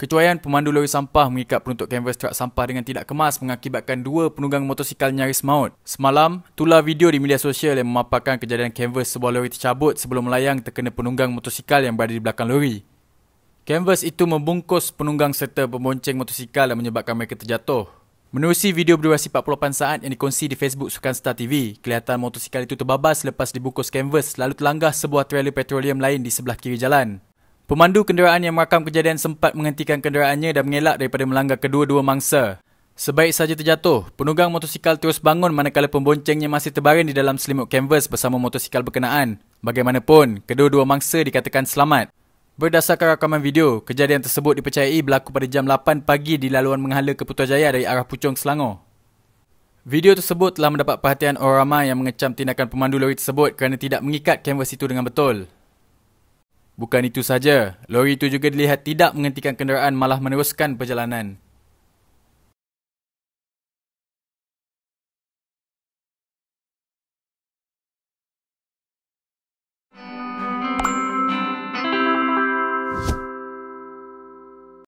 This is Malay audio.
Kecuaian pemandu lori sampah mengikat penuntut kanvas trak sampah dengan tidak kemas mengakibatkan dua penunggang motosikal nyaris maut. Semalam, tular video di media sosial yang memaparkan kejadian kanvas sebuah lori tercabut sebelum melayang terkena penunggang motosikal yang berada di belakang lori. Kanvas itu membungkus penunggang serta pembonceng motosikal dan menyebabkan mereka terjatuh. Menerusi video berdurasi 48 saat yang dikongsi di Facebook Sukan Star TV, kelihatan motosikal itu terbabas lepas dibungkus kanvas lalu terlanggar sebuah trailer petroleum lain di sebelah kiri jalan. Pemandu kenderaan yang merakam kejadian sempat menghentikan kenderaannya dan mengelak daripada melanggar kedua-dua mangsa. Sebaik saja terjatuh, penunggang motosikal terus bangun manakala pemboncengnya masih terbaring di dalam selimut kanvas bersama motosikal berkenaan. Bagaimanapun, kedua-dua mangsa dikatakan selamat. Berdasarkan rakaman video, kejadian tersebut dipercayai berlaku pada jam 8 pagi di laluan menghala ke Putrajaya dari arah Pucung, Selangor. Video tersebut telah mendapat perhatian orang ramai yang mengecam tindakan pemandu lori tersebut kerana tidak mengikat kanvas itu dengan betul. Bukan itu saja, lori itu juga dilihat tidak menghentikan kenderaan malah meneruskan perjalanan.